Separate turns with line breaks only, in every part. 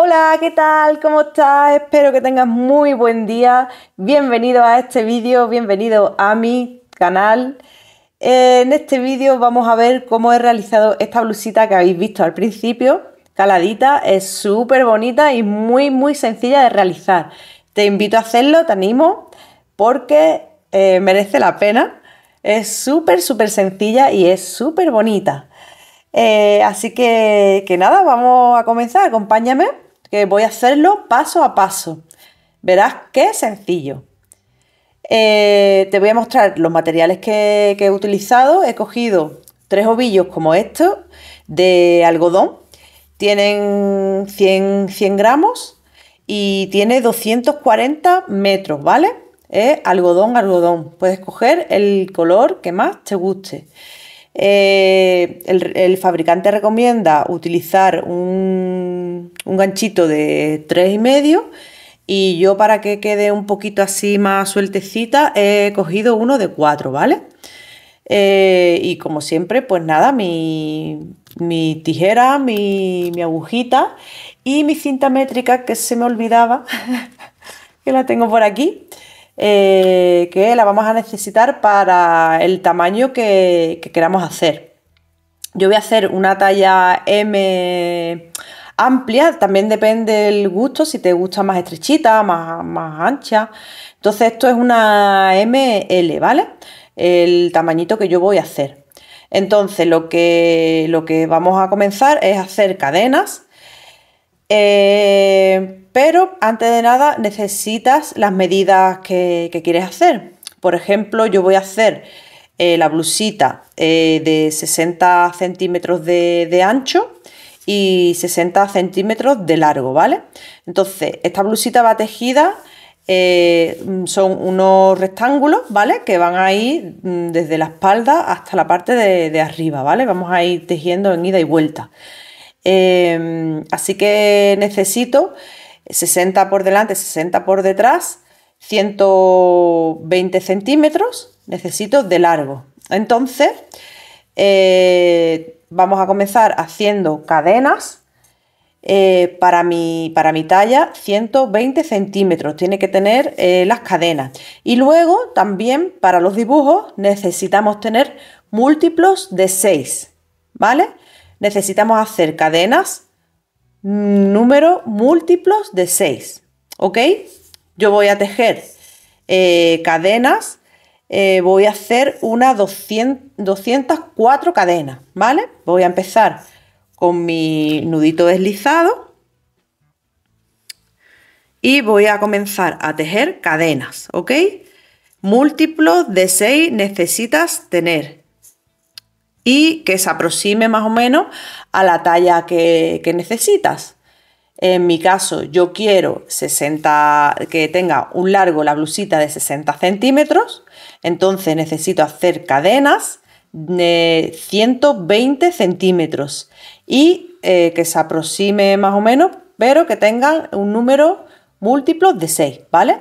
Hola, ¿qué tal? ¿Cómo estás? Espero que tengas muy buen día. Bienvenido a este vídeo, bienvenido a mi canal. En este vídeo vamos a ver cómo he realizado esta blusita que habéis visto al principio. Caladita, es súper bonita y muy muy sencilla de realizar. Te invito a hacerlo, te animo, porque eh, merece la pena. Es súper súper sencilla y es súper bonita. Eh, así que, que nada, vamos a comenzar, acompáñame que voy a hacerlo paso a paso. Verás qué sencillo. Eh, te voy a mostrar los materiales que, he utilizado. He cogido tres ovillos como estos de algodón. Tienen 100, gramos y tiene 240 metros, ¿vale? algodón, algodón. Puedes coger el color que más te guste. Eh, el fabricante recomienda utilizar un un ganchito de tres y medio y yo para que quede un poquito así más sueltecita he cogido uno de 4, ¿vale? Eh, y como siempre, pues nada, mi, tijera, mi, agujita y mi cinta métrica que se me olvidaba, que la tengo por aquí, eh, que la vamos a necesitar para el tamaño que, que queramos hacer. Yo voy a hacer una talla M amplia, también depende del gusto, si te gusta más estrechita, más, ancha. Entonces esto es una ML, ¿vale? El tamañito que yo voy a hacer. Entonces lo que, lo que vamos a comenzar es hacer cadenas, eh, pero antes de nada necesitas las medidas que, quieres hacer. Por ejemplo, yo voy a hacer eh, la blusita eh, de 60 centímetros de, de ancho y 60 centímetros de largo, ¿vale? Entonces, esta blusita va tejida, eh, son unos rectángulos, ¿vale? Que van a ir mm, desde la espalda hasta la parte de, arriba, ¿vale? Vamos a ir tejiendo en ida y vuelta. Em, así que necesito 60 por delante, 60 por detrás, 120 centímetros necesito de largo. Entonces, eh, vamos a comenzar haciendo cadenas eh, para, mi, para mi talla 120 centímetros tiene que tener eh, las cadenas y luego también para los dibujos necesitamos tener múltiplos de 6 vale necesitamos hacer cadenas mm, número múltiplos de 6 ok yo voy a tejer eh, cadenas eh, voy a hacer unas 204 cadenas, ¿vale? Voy a empezar con mi nudito deslizado y voy a comenzar a tejer cadenas, ¿ok? Múltiplos de 6 necesitas tener y que se aproxime más o menos a la talla que, que necesitas. En mi caso, yo quiero 60, que tenga un largo la blusita de 60 centímetros entonces necesito hacer cadenas de 120 centímetros y eh, que se aproxime más o menos, pero que tengan un número múltiplo de 6, ¿vale?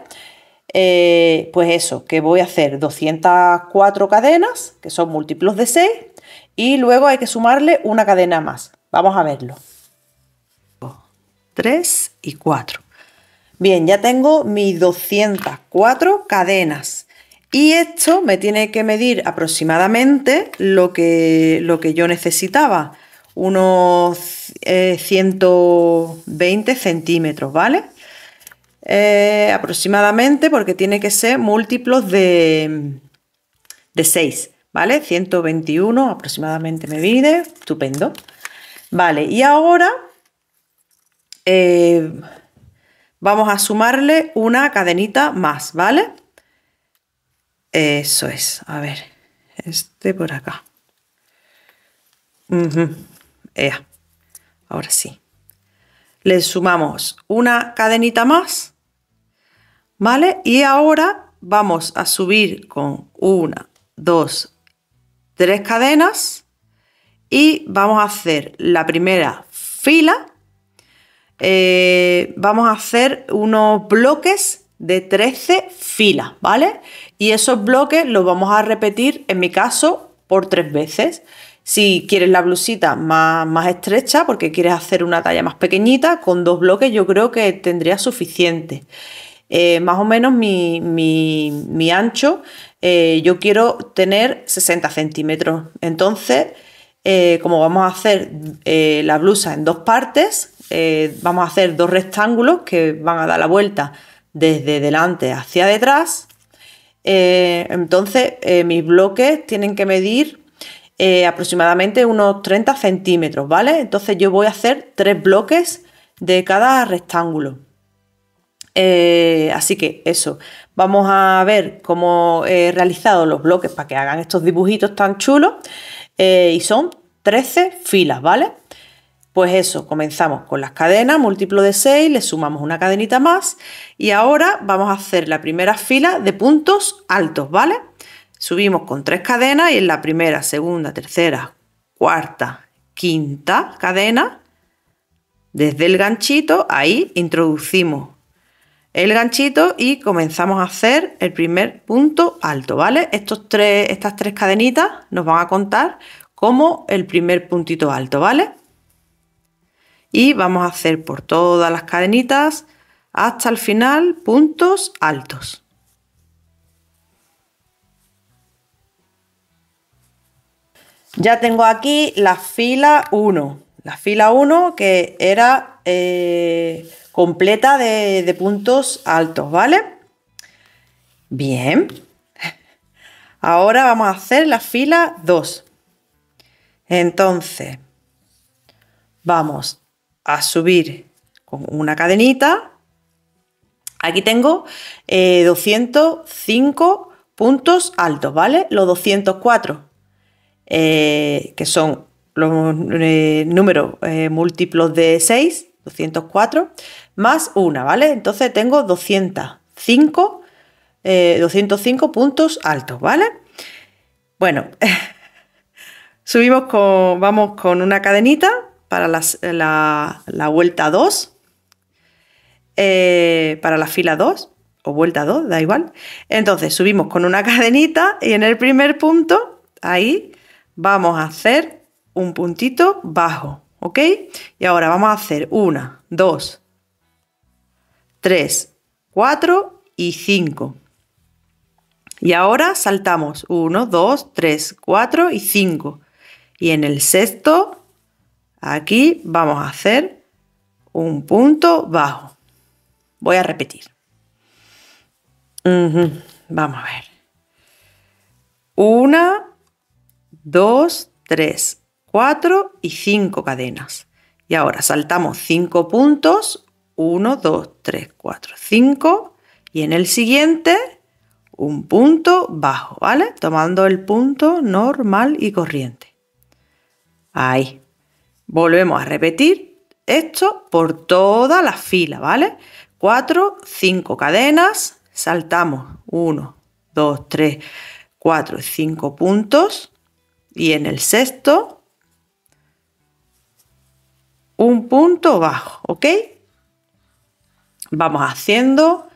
Eh, pues eso, que voy a hacer 204 cadenas, que son múltiplos de 6, y luego hay que sumarle una cadena más. Vamos a verlo. 3 y 4. Bien, ya tengo mis 204 cadenas. Y esto me tiene que medir aproximadamente lo que, lo que yo necesitaba, unos 120 eh, centímetros, ¿vale? Eh, aproximadamente porque tiene que ser múltiplos de, 6, ¿vale? 121 aproximadamente me mide, estupendo. Vale, y ahora eh, vamos a sumarle una cadenita más, ¿vale? Eso es. A ver, este por acá. Ahora sí. Le sumamos una cadenita más. ¿Vale? Y ahora vamos a subir con una, dos, tres cadenas. Y vamos a hacer la primera fila. Eh, vamos a hacer unos bloques de 13 filas, ¿vale? Y esos bloques los vamos a repetir, en mi caso, por tres veces. Si quieres la blusita más, estrecha, porque quieres hacer una talla más pequeñita, con dos bloques yo creo que tendría suficiente. Eh, más o menos mi, ancho, eh, yo quiero tener 60 centímetros. Entonces, eh, como vamos a hacer la blusa en dos partes, vamos a hacer dos rectángulos que van a dar la vuelta desde delante hacia detrás. Eh, entonces, eh, mis bloques tienen que medir eh, aproximadamente unos 30 centímetros, ¿vale? Entonces yo voy a hacer tres bloques de cada rectángulo. así que eso, vamos a ver cómo he realizado los bloques para que hagan estos dibujitos tan chulos. y son 13 filas, ¿vale? Pues eso, comenzamos con las cadenas, múltiplo de 6, le sumamos una cadenita más y ahora vamos a hacer la primera fila de puntos altos, ¿vale? Subimos con tres cadenas y en la primera, segunda, tercera, cuarta, quinta cadena, desde el ganchito, ahí introducimos el ganchito y comenzamos a hacer el primer punto alto, ¿vale? Estos tres, estas tres cadenitas nos van a contar como el primer puntito alto, ¿vale? y vamos a hacer por todas las cadenitas hasta el final puntos altos. Ya tengo aquí la fila 1, la fila 1 que era eh, completa de, de puntos altos, ¿vale? Bien, ahora vamos a hacer la fila 2. Entonces, vamos a subir con una cadenita. Aquí tengo 205 eh, puntos altos, ¿vale? Los 204, eh, que son los eh, números múltiplos de 6, 204, más una, ¿vale? Entonces tengo 205, 205 puntos altos, ¿vale? Bueno, subimos con, vamos con una cadenita para eh, la, vuelta 2, eh, para la fila 2, o vuelta 2, da igual. Entonces subimos con una cadenita y en el primer punto, ahí, vamos a hacer un puntito bajo, ¿ok? Y ahora vamos a hacer 1, 2, 3, 4 y 5. Y ahora saltamos 1, 2, 3, 4 y 5. Y en el sexto Aquí vamos a hacer un punto bajo. Voy a repetir. Vamos a ver. Una, dos, tres, cuatro y cinco cadenas. Y ahora saltamos cinco puntos. Uno, dos, tres, cuatro, cinco. Y en el siguiente, un punto bajo, ¿vale? Tomando el punto normal y corriente. Ahí. Volvemos a repetir esto por toda la fila, ¿vale? 4, 5 cadenas, saltamos 1, 2, 3, 4, 5 puntos y en el sexto un punto bajo, ¿ok? Vamos haciendo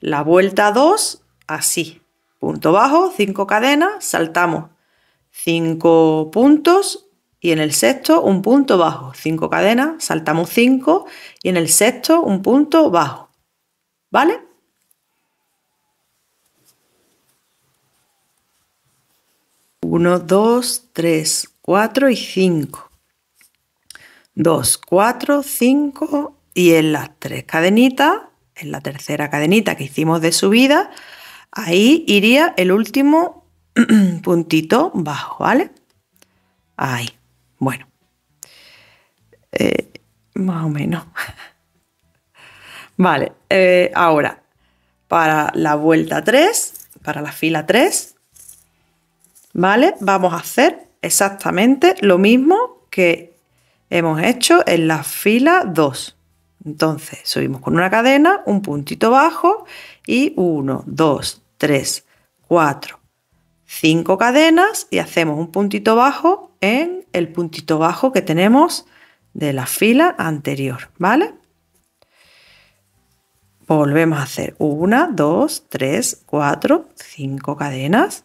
la vuelta 2 así. Punto bajo, 5 cadenas, saltamos 5 puntos y en el sexto un punto bajo. cinco cadenas, saltamos cinco y en el sexto un punto bajo. ¿Vale? Uno, dos, tres, cuatro y cinco. Dos, cuatro, cinco y en las tres cadenitas, en la tercera cadenita que hicimos de subida, ahí iría el último puntito bajo, ¿vale? Ahí. Bueno, eh, más o menos. vale, eh, ahora, para la vuelta 3, para la fila 3, ¿vale? Vamos a hacer exactamente lo mismo que hemos hecho en la fila 2. Entonces, subimos con una cadena, un puntito bajo y 1, 2, 3, 4, 5 cadenas y hacemos un puntito bajo en el puntito bajo que tenemos de la fila anterior, ¿vale? Volvemos a hacer 1, 2, 3, 4, 5 cadenas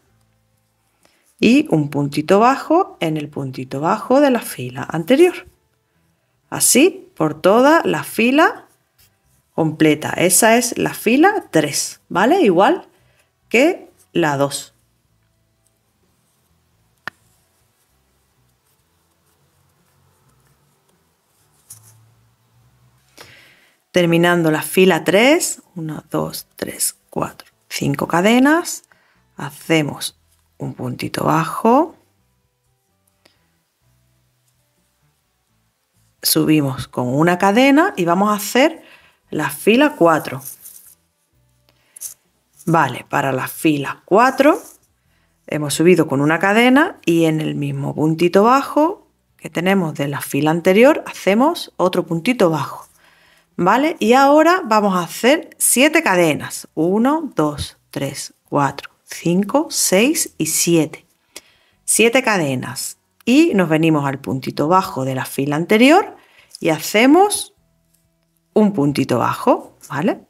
y un puntito bajo en el puntito bajo de la fila anterior. Así por toda la fila completa. Esa es la fila 3, ¿vale? Igual que la 2. terminando la fila 3, 1, 2, 3, 4, 5 cadenas, hacemos un puntito bajo, subimos con una cadena y vamos a hacer la fila 4. Vale, para la fila 4 hemos subido con una cadena y en el mismo puntito bajo que tenemos de la fila anterior hacemos otro puntito bajo. ¿vale? Y ahora vamos a hacer 7 cadenas. 1, 2, 3, 4, 5, 6 y 7. 7 cadenas. Y nos venimos al puntito bajo de la fila anterior y hacemos un puntito bajo, ¿vale?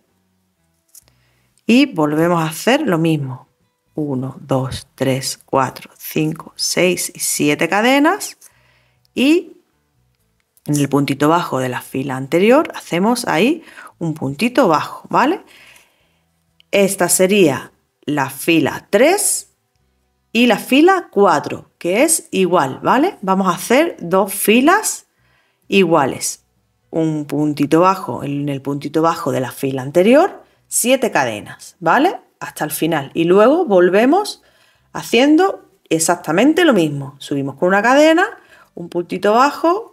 Y volvemos a hacer lo mismo. 1, 2, 3, 4, 5, 6 y 7 cadenas. Y en el puntito bajo de la fila anterior hacemos ahí un puntito bajo, ¿vale? Esta sería la fila 3 y la fila 4, que es igual, ¿vale? Vamos a hacer dos filas iguales. Un puntito bajo en el puntito bajo de la fila anterior, 7 cadenas, ¿vale? Hasta el final. Y luego volvemos haciendo exactamente lo mismo. Subimos con una cadena, un puntito bajo,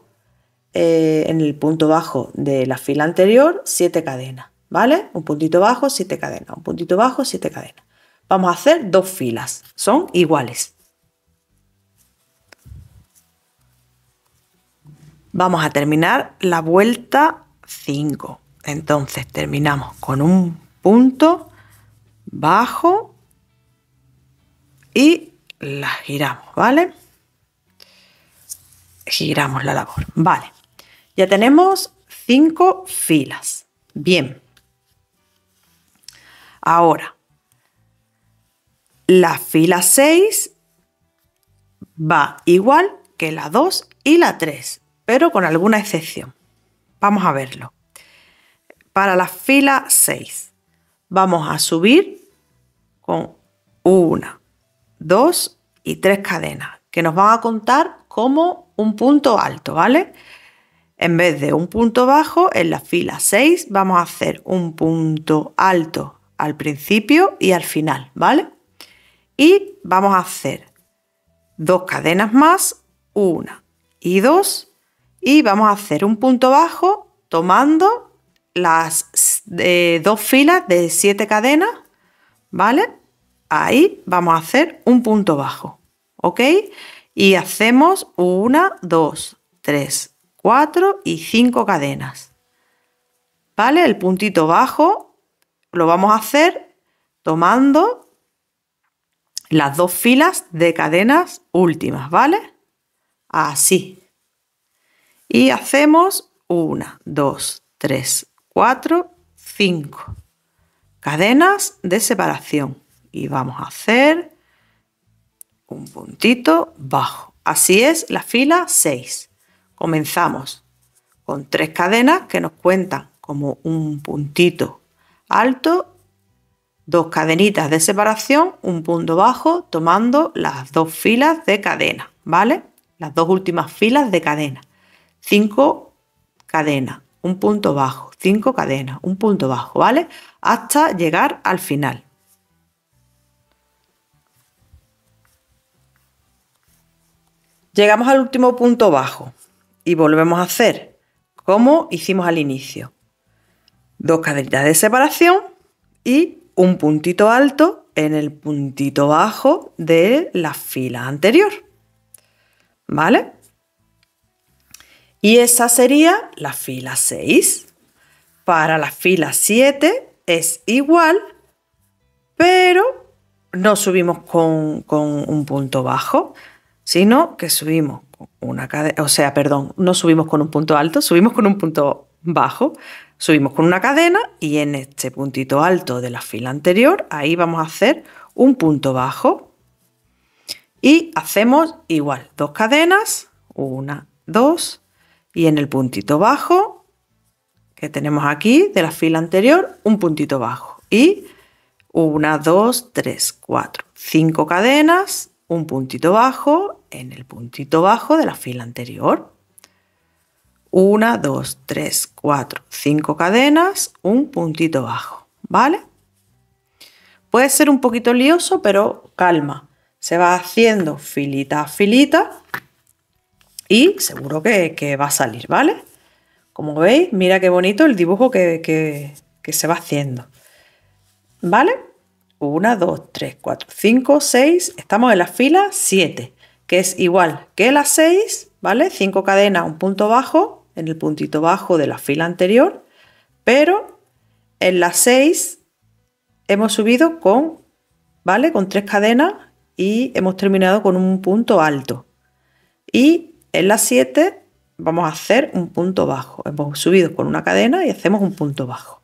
eh, en el punto bajo de la fila anterior siete cadenas, ¿vale? Un puntito bajo, siete cadenas, un puntito bajo, siete cadenas. Vamos a hacer dos filas, son iguales. Vamos a terminar la vuelta 5. Entonces terminamos con un punto bajo y la giramos, ¿vale? Giramos la labor, vale. Ya tenemos cinco filas. Bien. Ahora, la fila 6 va igual que la 2 y la 3, pero con alguna excepción. Vamos a verlo. Para la fila 6 vamos a subir con una, dos y tres cadenas, que nos van a contar como un punto alto, ¿vale? En vez de un punto bajo, en la fila 6 vamos a hacer un punto alto al principio y al final, ¿vale? Y vamos a hacer dos cadenas más, una y dos, y vamos a hacer un punto bajo tomando las eh, dos filas de siete cadenas, ¿vale? Ahí vamos a hacer un punto bajo, ¿ok? Y hacemos una, dos, tres, 4 y 5 cadenas. ¿Vale? El puntito bajo lo vamos a hacer tomando las dos filas de cadenas últimas, ¿vale? Así. Y hacemos 1, 2, 3, 4, 5 cadenas de separación. Y vamos a hacer un puntito bajo. Así es la fila 6. Comenzamos con tres cadenas que nos cuentan como un puntito alto, dos cadenitas de separación, un punto bajo, tomando las dos filas de cadena, ¿vale? Las dos últimas filas de cadena. Cinco cadenas, un punto bajo, cinco cadenas, un punto bajo, ¿vale? Hasta llegar al final. Llegamos al último punto bajo, y volvemos a hacer como hicimos al inicio. Dos cadenitas de separación y un puntito alto en el puntito bajo de la fila anterior. ¿Vale? Y esa sería la fila 6. Para la fila 7 es igual, pero no subimos con, con un punto bajo, sino que subimos una cadena, o sea, perdón, no subimos con un punto alto, subimos con un punto bajo, subimos con una cadena y en este puntito alto de la fila anterior, ahí vamos a hacer un punto bajo y hacemos igual, dos cadenas, una, dos, y en el puntito bajo que tenemos aquí de la fila anterior, un puntito bajo y una, dos, tres, cuatro, cinco cadenas un puntito bajo en el puntito bajo de la fila anterior. Una, dos, tres, cuatro, cinco cadenas, un puntito bajo, ¿vale? Puede ser un poquito lioso, pero calma. Se va haciendo filita a filita y seguro que, va a salir, ¿vale? Como veis, mira qué bonito el dibujo que, que se va haciendo. ¿Vale? 1, 2, 3, 4, 5, 6, estamos en la fila 7, que es igual que la 6, ¿vale? 5 cadenas, un punto bajo, en el puntito bajo de la fila anterior, pero en la 6 hemos subido con, ¿vale? Con 3 cadenas y hemos terminado con un punto alto. Y en la 7 vamos a hacer un punto bajo. Hemos subido con una cadena y hacemos un punto bajo.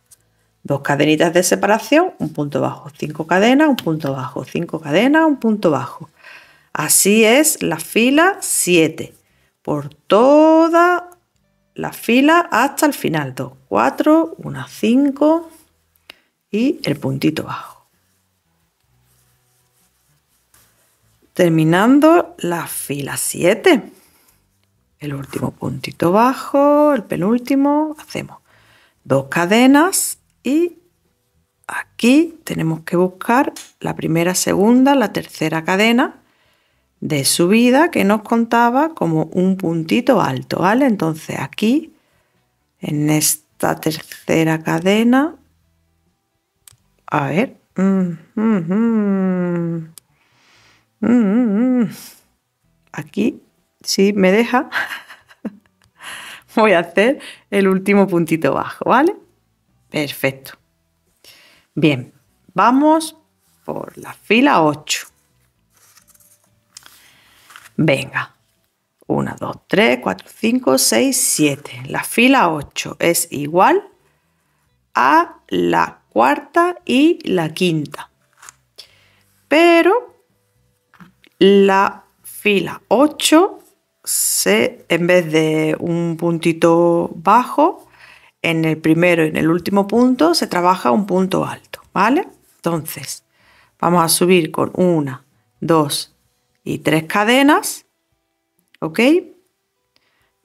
Dos cadenitas de separación, un punto bajo, cinco cadenas, un punto bajo, cinco cadenas, un punto bajo. Así es la fila 7, por toda la fila hasta el final. 2, 4, 1, 5 y el puntito bajo. Terminando la fila 7 el último puntito bajo, el penúltimo, hacemos dos cadenas, y aquí tenemos que buscar la primera, segunda, la tercera cadena de subida que nos contaba como un puntito alto, ¿vale? Entonces aquí, en esta tercera cadena, a ver, aquí, si me deja, voy a hacer el último puntito bajo, ¿vale? Perfecto. Bien, vamos por la fila 8. Venga. 1, 2, 3, 4, 5, 6, 7. La fila 8 es igual a la cuarta y la quinta. Pero la fila 8 se, en vez de un puntito bajo, en el primero y en el último punto se trabaja un punto alto, ¿vale? Entonces, vamos a subir con una, dos y tres cadenas, ¿ok?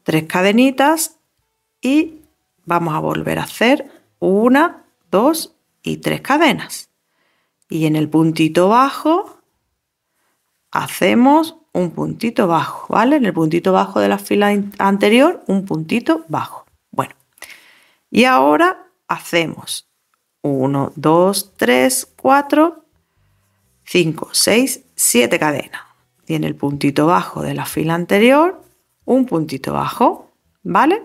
Tres cadenitas y vamos a volver a hacer una, dos y tres cadenas. Y en el puntito bajo hacemos un puntito bajo, ¿vale? En el puntito bajo de la fila anterior, un puntito bajo. Y ahora hacemos 1, 2, 3, 4, 5, 6, 7 cadenas. Tiene el puntito bajo de la fila anterior, un puntito bajo, ¿vale?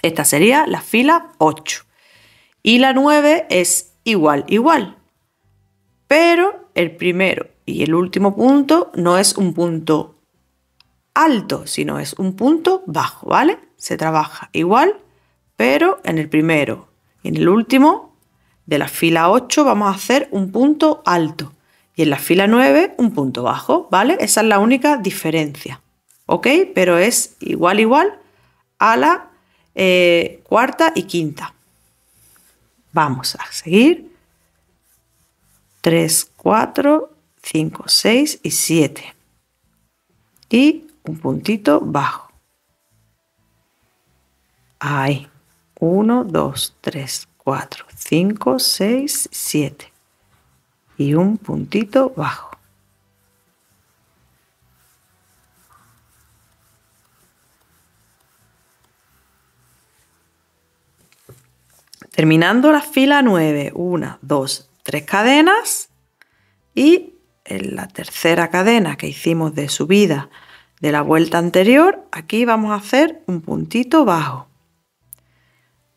Esta sería la fila 8. Y la 9 es igual, igual. Pero el primero y el último punto no es un punto alto, sino es un punto bajo, ¿vale? Se trabaja igual pero en el primero y en el último de la fila 8 vamos a hacer un punto alto y en la fila 9 un punto bajo, ¿vale? Esa es la única diferencia, ¿ok? Pero es igual igual a la eh, cuarta y quinta. Vamos a seguir. 3, 4, 5, 6 y 7. Y un puntito bajo. Ahí. 1, 2, 3, 4, 5, 6, 7 y un puntito bajo. Terminando la fila 9, 1, 2, 3 cadenas y en la tercera cadena que hicimos de subida de la vuelta anterior, aquí vamos a hacer un puntito bajo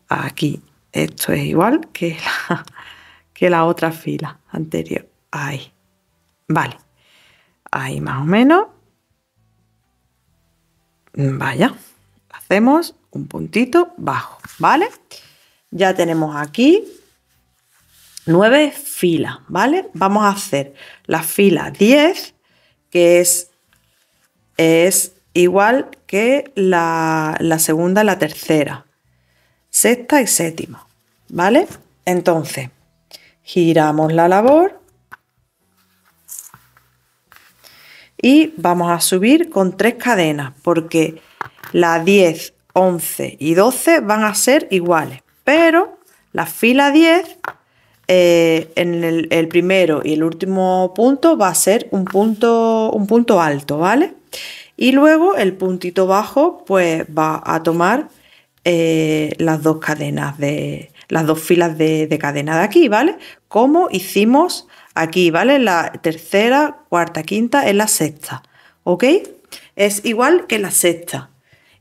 aquí. Esto es igual que la, que la otra fila anterior. Ahí. Vale. Ahí más o menos. Vaya. Hacemos un puntito bajo, ¿vale? Ya tenemos aquí nueve filas, ¿vale? Vamos a hacer la fila 10, que es, es igual que la, la segunda la tercera, sexta y séptimo, ¿Vale? Entonces, giramos la labor y vamos a subir con tres cadenas porque la 10, 11 y 12 van a ser iguales, pero la fila 10 eh, en el, el, primero y el último punto va a ser un punto, un punto alto, ¿vale? Y luego el puntito bajo pues va a tomar eh, las dos cadenas de las dos filas de, cadena de aquí, ¿vale? Como hicimos aquí, ¿vale? La tercera, cuarta, quinta es la sexta, ¿ok? Es igual que la sexta.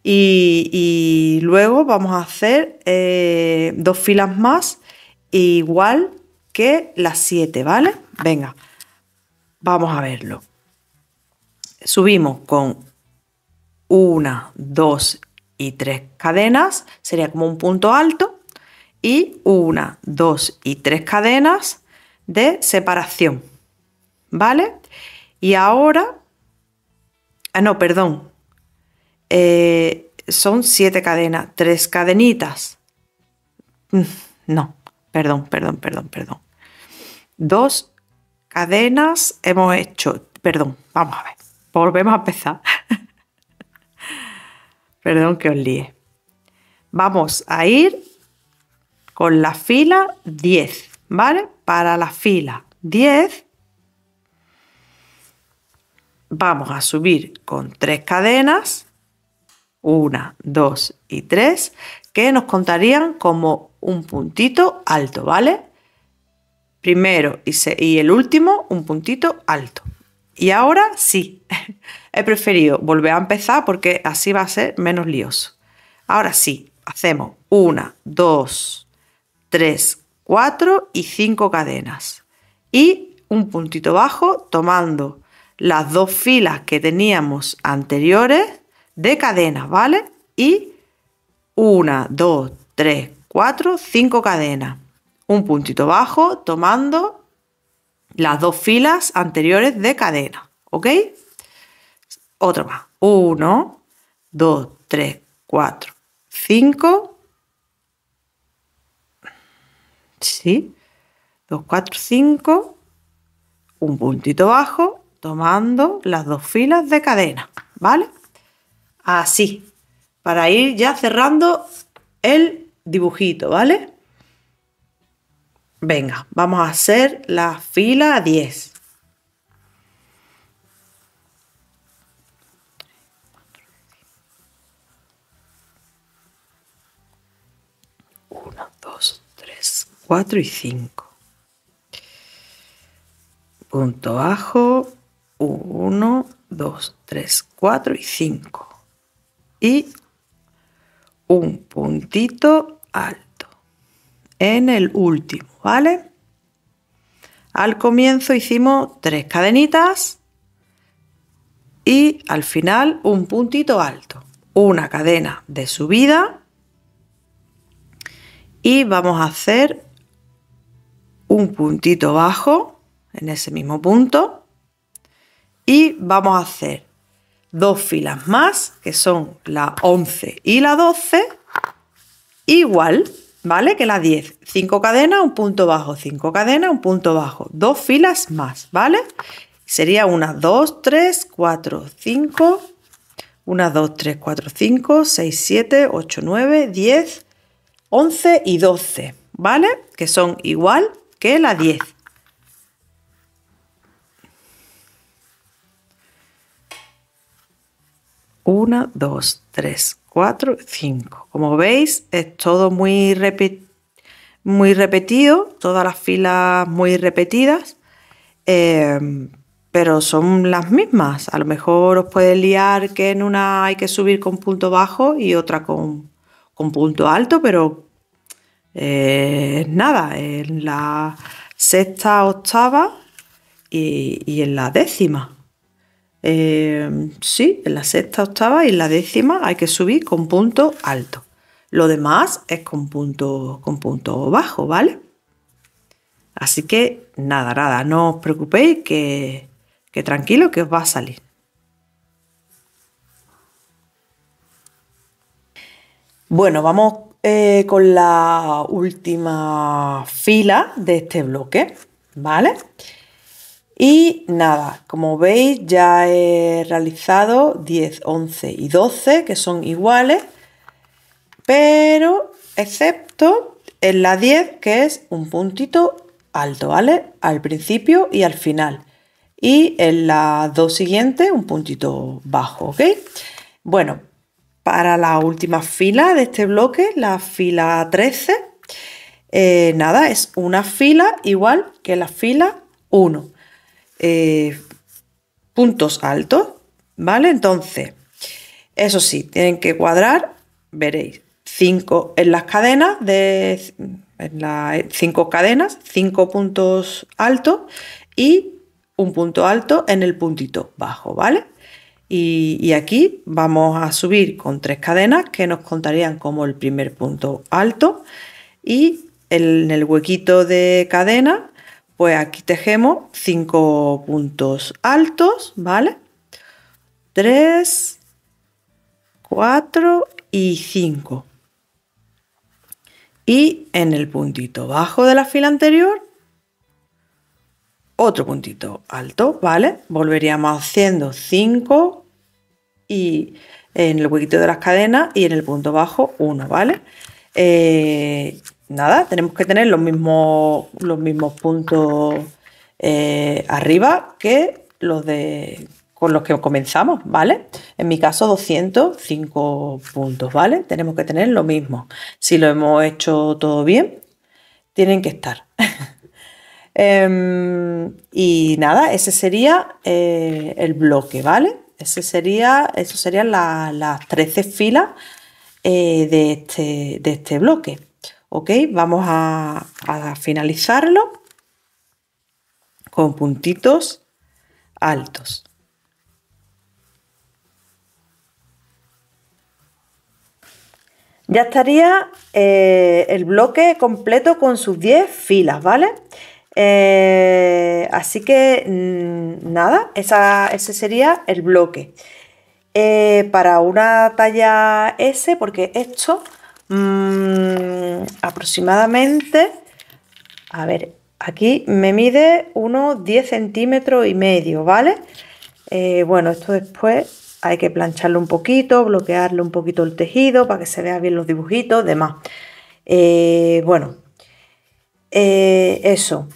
Y, luego vamos a hacer eh, dos filas más igual que las siete, ¿vale? Venga, vamos a verlo. Subimos con una, dos y tres cadenas, sería como un punto alto, y una, dos y tres cadenas de separación. ¿Vale? Y ahora, ah, no, perdón, eh, son siete cadenas, tres cadenitas. Mm, no, perdón, perdón, perdón, perdón. Dos cadenas hemos hecho, perdón, vamos a ver, volvemos a empezar. Perdón que os Vamos a ir con la fila 10, ¿vale? Para la fila 10 vamos a subir con tres cadenas, una, dos y tres, que nos contarían como un puntito alto, ¿vale? Primero y, y el último, un puntito alto. Y ahora sí, he preferido volver a empezar porque así va a ser menos lioso. Ahora sí, hacemos una, dos, tres, cuatro y cinco cadenas. Y un puntito bajo tomando las dos filas que teníamos anteriores de cadenas, ¿vale? Y una, dos, tres, cuatro, cinco cadenas. Un puntito bajo tomando las dos filas anteriores de cadena, ¿ok? Otro más. 1, 2, 3, 4, 5. Sí. 2, 4, 5. Un puntito bajo tomando las dos filas de cadena, ¿vale? Así, para ir ya cerrando el dibujito, ¿vale? Venga, vamos a hacer la fila 10. 1, 2, 3, 4 y 5. Punto bajo. 1, 2, 3, 4 y 5. Y un puntito alto en el último, ¿vale? Al comienzo hicimos tres cadenitas y al final un puntito alto, una cadena de subida y vamos a hacer un puntito bajo en ese mismo punto y vamos a hacer dos filas más que son la 11 y la 12 igual ¿vale? Que la 10. 5 cadenas, un punto bajo, 5 cadenas, un punto bajo. Dos filas más, ¿vale? Sería 1, 2, 3, 4, 5. 1, 2, 3, 4, 5, 6, 7, 8, 9, 10, 11 y 12, ¿vale? Que son igual que la 10. 1, 2, 3. 4, 5. Como veis, es todo muy, muy repetido, todas las filas muy repetidas, em, pero son las mismas. A lo mejor os puede liar que en una hay que subir con punto bajo y otra con, punto alto, pero eh, es nada, en la sexta, octava y en la décima. Eh, sí, en la sexta, octava y la décima hay que subir con punto alto. Lo demás es con punto, con punto bajo, ¿vale? Así que nada, nada, no os preocupéis que, tranquilo que os va a salir. Bueno, vamos eh, con la última fila de este bloque, ¿vale? vale y nada, como veis ya he realizado 10, 11 y 12 que son iguales, pero excepto en la 10 que es un puntito alto, ¿vale? Al principio y al final. Y en la dos siguiente un puntito bajo, ¿ok? Bueno, para la última fila de este bloque, la fila 13, eh, nada, es una fila igual que la fila 1. Eh, puntos altos, ¿vale? Entonces, eso sí, tienen que cuadrar, veréis, 5 en las cadenas de... Eh, cinco cadenas, cinco puntos altos y un punto alto en el puntito bajo, ¿vale? Y, aquí vamos a subir con tres cadenas que nos contarían como el primer punto alto y en el huequito de cadena pues aquí tejemos 5 puntos altos, ¿vale? 3, 4 y 5. Y en el puntito bajo de la fila anterior, otro puntito alto, ¿vale? Volveríamos haciendo 5 y en el huequito de las cadenas y en el punto bajo 1, ¿vale? Eh, nada, tenemos que tener los mismos, los mismos puntos eh, arriba que los de con los que comenzamos, ¿vale? En mi caso 205 puntos, ¿vale? Tenemos que tener lo mismo. Si lo hemos hecho todo bien, tienen que estar. Em, y nada, ese sería eh, el bloque, ¿vale? Ese sería, eso serían las 13 filas eh, de, este, de este bloque. ¿Ok? Vamos a, finalizarlo con puntitos altos. Ya estaría eh, el bloque completo con sus 10 filas, ¿vale? Eh, así que mm, nada, ese sería el bloque. Eh, para una talla S, porque esto Mm, aproximadamente, a ver, aquí me mide unos 10 centímetros y medio, ¿vale? Eh, bueno, esto después hay que plancharlo un poquito, bloquearle un poquito el tejido para que se vea bien los dibujitos, demás. Eh, bueno, eh, eso.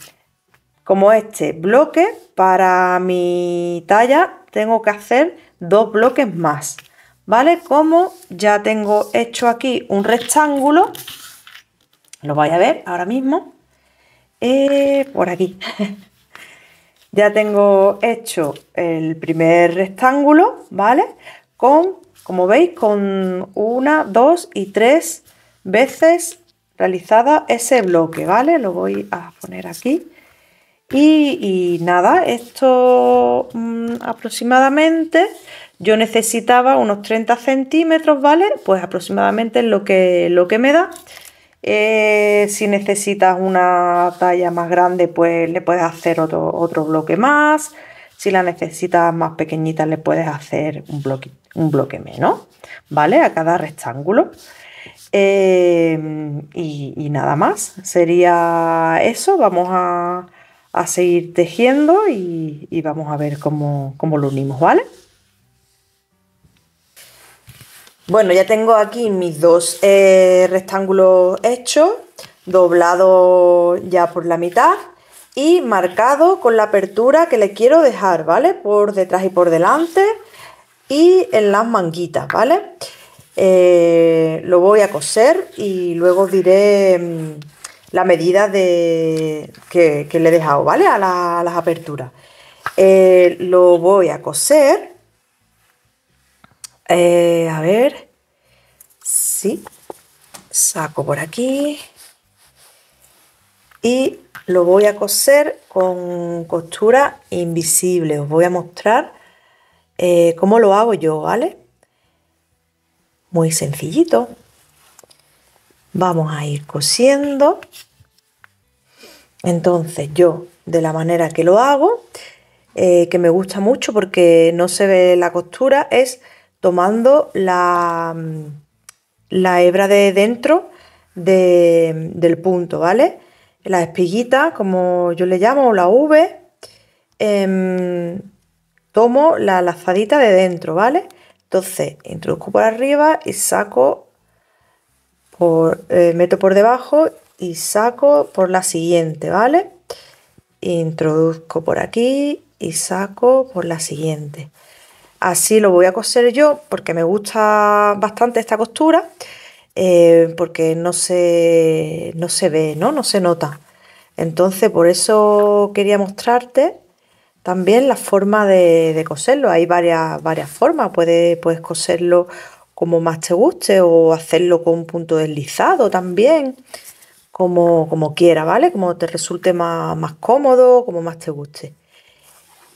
Como este bloque, para mi talla tengo que hacer dos bloques más. ¿vale? Como ya tengo hecho aquí un rectángulo, lo vais a ver ahora mismo, eh, por aquí. ya tengo hecho el primer rectángulo, ¿vale? Con, como veis, con una, dos y tres veces realizada ese bloque, ¿vale? Lo voy a poner aquí. Y, nada, esto mm, aproximadamente yo necesitaba unos 30 centímetros, ¿vale? Pues aproximadamente es lo que, lo que me da. Eh, si necesitas una talla más grande, pues le puedes hacer otro, otro bloque más. Si la necesitas más pequeñita, le puedes hacer un bloque, un bloque menos, ¿vale? A cada rectángulo. Eh, y, nada más, sería eso. Vamos a, seguir tejiendo y, vamos a ver cómo, cómo lo unimos, ¿vale? Bueno, ya tengo aquí mis dos eh, rectángulos hechos, doblado ya por la mitad y marcado con la apertura que le quiero dejar, ¿vale? Por detrás y por delante y en las manguitas, ¿vale? Eh, lo voy a coser y luego diré mm, la medida de, que, le he dejado, ¿vale? A, las aperturas. Eh, lo voy a coser eh, a ver. Sí. Saco por aquí. Y lo voy a coser con costura invisible. Os voy a mostrar eh, cómo lo hago yo, ¿vale? Muy sencillito. Vamos a ir cosiendo. Entonces yo, de la manera que lo hago, eh, que me gusta mucho porque no se ve la costura, es tomando la, hebra de dentro del punto, ¿vale? La espiguita, como yo le llamo, o la V, em, tomo la lazadita de dentro, ¿vale? Entonces, introduzco por arriba y saco, eh, meto por debajo y saco por la siguiente, ¿vale? Introduzco por aquí y saco por la siguiente. Así lo voy a coser yo porque me gusta bastante esta costura, eh, porque no se, no se ve, ¿no? no se nota. Entonces por eso quería mostrarte también la forma de, coserlo. Hay varias, varias formas, puedes, puedes coserlo como más te guste o hacerlo con un punto deslizado también, como, como quiera, ¿vale? Como te resulte más cómodo, como más te guste.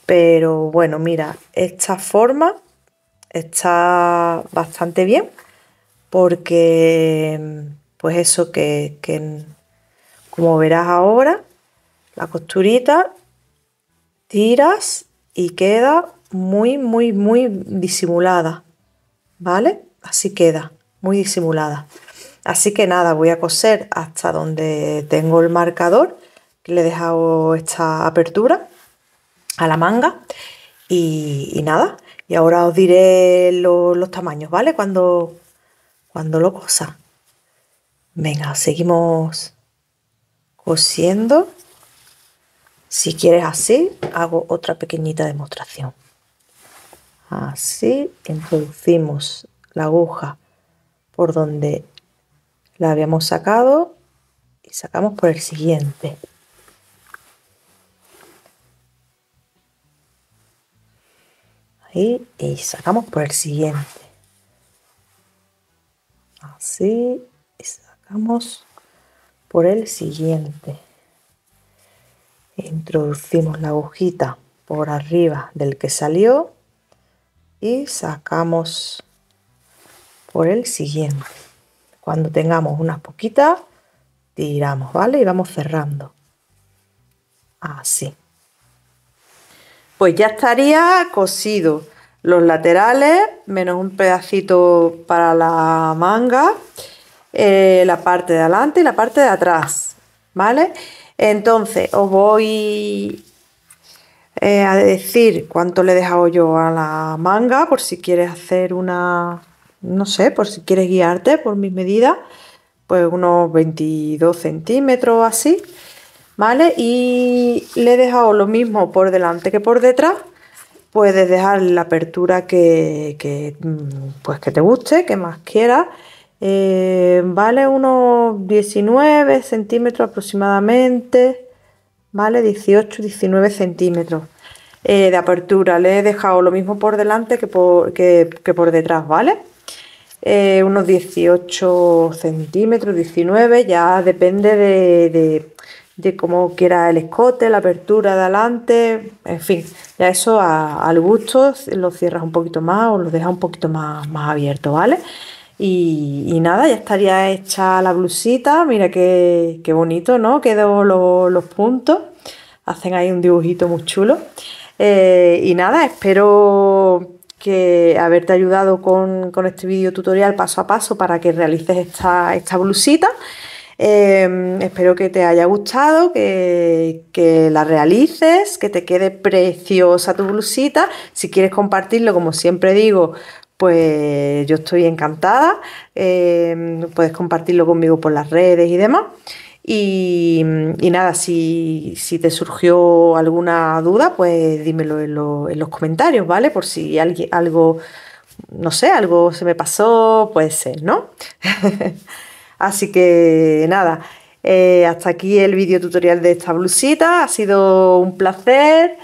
Pero bueno, mira, esta forma está bastante bien porque pues eso que, como verás ahora, la costurita, tiras y queda muy, muy, muy disimulada, ¿vale? Así queda, muy disimulada. Así que nada, voy a coser hasta donde tengo el marcador, que le he dejado esta apertura a la manga. Y, nada, y ahora os diré los tamaños, ¿vale? Cuando, cuando lo cosa. Venga, seguimos cosiendo. Si quieres así, hago otra pequeñita demostración. Así introducimos la aguja por donde la habíamos sacado y sacamos por el siguiente. y, sacamos por el siguiente. Así y sacamos por el siguiente. Introducimos la agujita por arriba del que salió y sacamos por el siguiente. Cuando tengamos unas poquitas, tiramos, ¿vale? Y vamos cerrando. Así pues ya estaría cosido. Los laterales, menos un pedacito para la manga, eh, la parte de adelante y la parte de atrás, ¿vale? Entonces, os voy eh, a decir cuánto le he dejado yo a la manga, por si quieres hacer una, no sé, por si quieres guiarte por mis medidas, pues unos 22 centímetros o así. ¿vale? Y le he dejado lo mismo por delante que por detrás. Puedes dejar la apertura que, mm, pues que te guste, que más quieras. Eh, vale unos 19 centímetros aproximadamente, ¿vale? 18, 19 centímetros eh, de apertura. Le he dejado lo mismo por delante que por, por detrás, ¿vale? Eh, unos 18 centímetros, 19, ya depende de de cómo quiera el escote, la apertura de adelante, en fin, ya eso al gusto lo cierras un poquito más o lo dejas un poquito más, más abierto, ¿vale? Y, nada, ya estaría hecha la blusita, mira qué, bonito, ¿no? Quedó los puntos, hacen ahí un dibujito muy chulo. Eh, y nada, espero que haberte ayudado con, este vídeo tutorial paso a paso para que realices esta, esta blusita. Em, espero que te haya gustado, que, que, la realices, que te quede preciosa tu blusita. Si quieres compartirlo, como siempre digo, pues yo estoy encantada. Em, puedes compartirlo conmigo por las redes y demás. Y, nada, si, te surgió alguna duda, pues dímelo en, los comentarios, ¿vale? Por si algo, no sé, algo se me pasó, puede ser, ¿no? Así que nada, eh, hasta aquí el vídeo tutorial de esta blusita. Ha sido un placer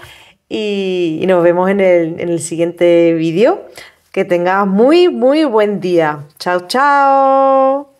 y, nos vemos en el, en el siguiente vídeo. Que tengas muy, muy buen día. Chao, chao.